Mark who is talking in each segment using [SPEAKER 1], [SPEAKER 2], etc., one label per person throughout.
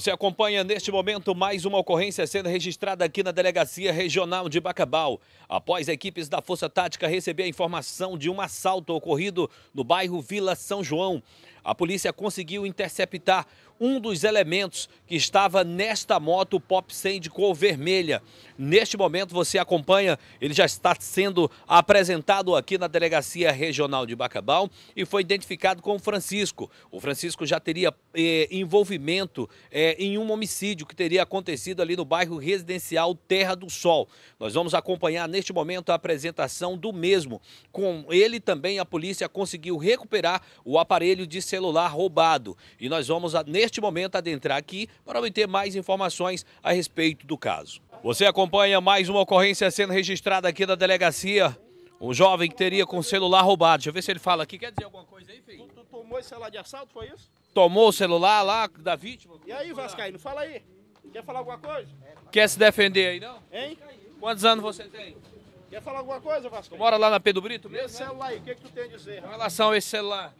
[SPEAKER 1] Você acompanha neste momento mais uma ocorrência sendo registrada aqui na Delegacia Regional de Bacabal. Após equipes da Força Tática receber a informação de um assalto ocorrido no bairro Vila São João, a polícia conseguiu interceptar um dos elementos que estava nesta moto Pop 100 de cor vermelha. Neste momento você acompanha, ele já está sendo apresentado aqui na Delegacia Regional de Bacabal e foi identificado com o Francisco. O Francisco já teria eh, envolvimento eh, em um homicídio que teria acontecido ali no bairro residencial Terra do Sol. Nós vamos acompanhar neste momento a apresentação do mesmo. Com ele também a polícia conseguiu recuperar o aparelho de celular roubado. E nós vamos, neste momento, adentrar aqui para obter mais informações a respeito do caso. Você acompanha mais uma ocorrência sendo registrada aqui da delegacia. Um jovem que teria com o celular roubado. Deixa eu ver se ele fala aqui. Quer dizer alguma coisa aí, filho? Tu, tu tomou esse celular de assalto, foi isso? Tomou o celular lá da vítima? E aí, Vascaíno, fala aí. Quer falar alguma coisa? Quer se defender aí, não? Hein? Quantos anos você tem? Quer falar alguma coisa, Vasco? mora lá na Pedro Brito mesmo? Esse né? celular aí, o que, que tu tem a dizer? Em relação a esse celular?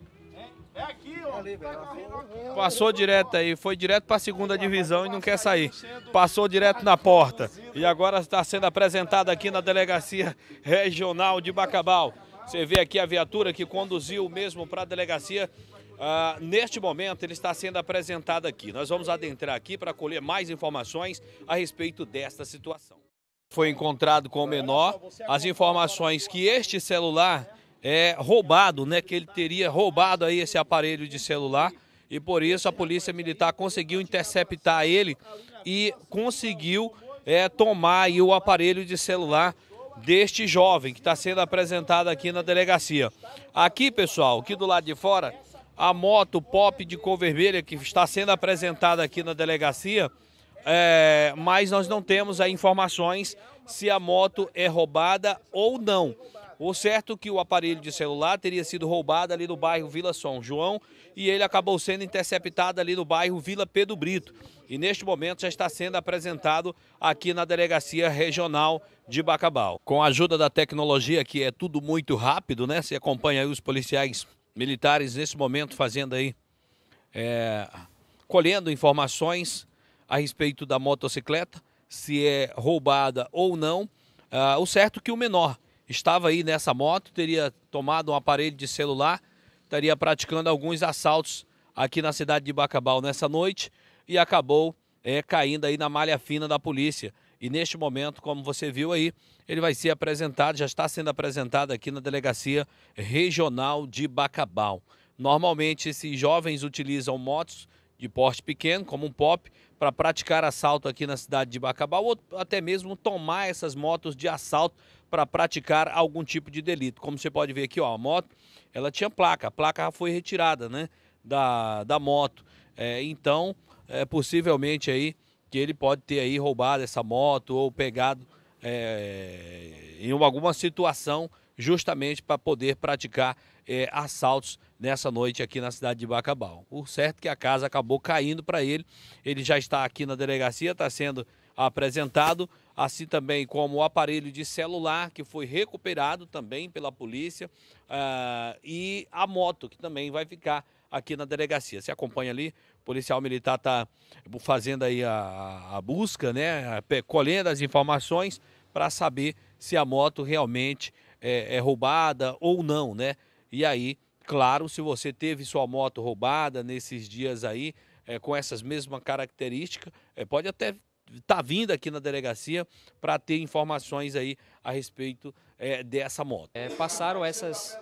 [SPEAKER 1] É, é tá aqui, ó. Passou direto aí, foi direto para a segunda divisão e não quer sair. Tá Passou direto na porta. E agora está sendo apresentado aqui na delegacia regional de Bacabal. Você vê aqui a viatura que conduziu mesmo para a delegacia. Ah, neste momento ele está sendo apresentado aqui. Nós vamos adentrar aqui para colher mais informações a respeito desta situação. Foi encontrado com o menor. As informações que este celular é, roubado, né? Que ele teria roubado aí esse aparelho de celular e por isso a polícia militar conseguiu interceptar ele e conseguiu é, tomar o aparelho de celular deste jovem que está sendo apresentado aqui na delegacia. Aqui, pessoal, aqui do lado de fora, a moto pop de cor vermelha que está sendo apresentada aqui na delegacia, é, mas nós não temos aí informações se a moto é roubada ou não. O certo é que o aparelho de celular teria sido roubado ali no bairro Vila São João e ele acabou sendo interceptado ali no bairro Vila Pedro Brito. E neste momento já está sendo apresentado aqui na Delegacia Regional de Bacabal. Com a ajuda da tecnologia, que é tudo muito rápido, né? Você acompanha aí os policiais militares nesse momento fazendo aí, é, colhendo informações a respeito da motocicleta, se é roubada ou não. Ah, o certo é que o menor estava aí nessa moto, teria tomado um aparelho de celular, estaria praticando alguns assaltos aqui na cidade de Bacabal nessa noite e acabou é, caindo aí na malha fina da polícia. E neste momento, como você viu aí, ele vai ser apresentado, já está sendo apresentado aqui na Delegacia Regional de Bacabal. Normalmente, esses jovens utilizam motos de porte pequeno, como um pop, para praticar assalto aqui na cidade de Bacabal ou até mesmo tomar essas motos de assalto para praticar algum tipo de delito. Como você pode ver aqui, ó, a moto, ela tinha placa, a placa foi retirada, né, da, da moto. É, então, é, possivelmente aí que ele pode ter aí roubado essa moto ou pegado é, em alguma situação justamente para poder praticar é, assaltos nessa noite aqui na cidade de Bacabal. O certo é que a casa acabou caindo para ele. Ele já está aqui na delegacia, está sendo apresentado, assim também como o aparelho de celular que foi recuperado também pela polícia uh, e a moto que também vai ficar aqui na delegacia. Você acompanha ali, o policial militar está fazendo aí a, a busca, né, colhendo as informações para saber se a moto realmente é, é roubada ou não, né? E aí Claro, se você teve sua moto roubada nesses dias aí, é, com essas mesmas características, é, eh, pode até estar tá vindo aqui na delegacia para
[SPEAKER 2] ter informações aí a respeito é, dessa moto. É, passaram essas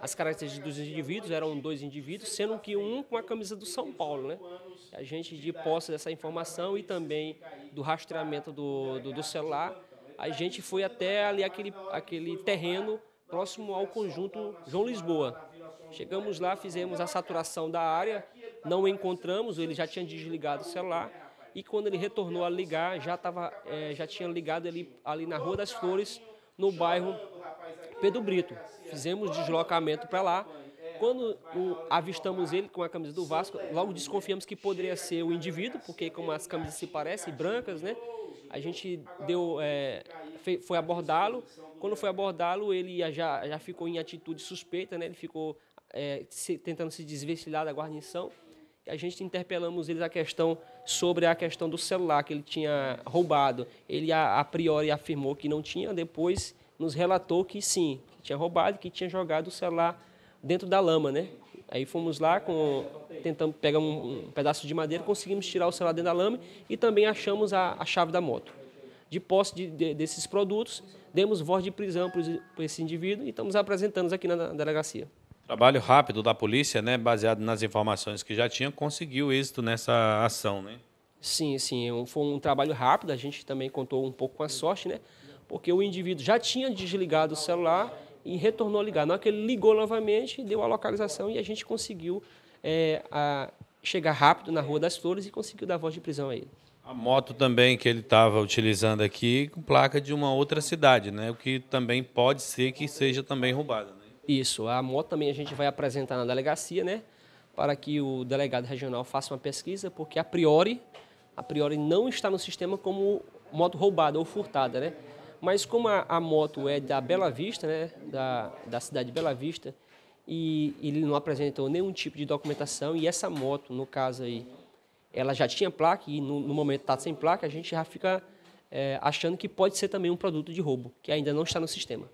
[SPEAKER 2] as características dos indivíduos, eram dois indivíduos, sendo que um com a camisa do São Paulo, né? A gente, de posse dessa informação e também do rastreamento do, do, do celular, a gente foi até ali aquele, aquele terreno próximo ao conjunto João Lisboa, Chegamos lá, fizemos a saturação da área, não encontramos, ele já tinha desligado o celular. E quando ele retornou a ligar, já, tava, é, já tinha ligado ali, ali na Rua das Flores, no bairro Pedro Brito. Fizemos deslocamento para lá. Quando o, avistamos ele com a camisa do Vasco, logo desconfiamos que poderia ser o indivíduo, porque como as camisas se parecem, brancas, né? A gente deu, é, foi abordá-lo. Quando foi abordá-lo, ele já, já ficou em atitude suspeita, né? Ele ficou é, se, tentando se desvencilhar da guarnição. E a gente interpelamos eles a questão sobre a questão do celular que ele tinha roubado. Ele a, a priori afirmou que não tinha, depois nos relatou que sim, que tinha roubado, que tinha jogado o celular dentro da lama, né? Aí fomos lá, com, tentamos pegar um, um, pedaço de madeira, conseguimos tirar o celular dentro da lama e também achamos a, a chave da moto. De posse de, de, desses produtos, demos voz de prisão para esse indivíduo e estamos apresentando aqui na, na delegacia.
[SPEAKER 1] Trabalho rápido da polícia, né, baseado nas informações que já tinha, conseguiu êxito nessa ação, né?
[SPEAKER 2] Sim, sim, é foi um trabalho rápido, a gente também contou um pouco com a sorte, né? Porque o indivíduo já tinha desligado o celular e retornou a ligar. Na hora que ele ligou novamente, deu a localização e a gente conseguiu é, a chegar rápido na Rua das Flores e conseguiu dar voz de prisão a ele.
[SPEAKER 1] A moto também que ele estava utilizando aqui, com placa de uma outra
[SPEAKER 2] cidade, né? O que também pode ser que seja também roubada. Né? Isso, a moto também a gente vai apresentar na delegacia, né? Para que o delegado regional faça uma pesquisa, porque a priori, a priori não está no sistema como moto roubada ou furtada, né? Mas como a, a moto é da Bela Vista, né? Da, da cidade de Bela Vista, e, e ele não apresentou nenhum tipo de documentação, e essa moto, no caso aí, ela já tinha placa e no, no momento está sem placa, a gente já fica é, achando que pode ser também um produto de roubo, que ainda não está no sistema.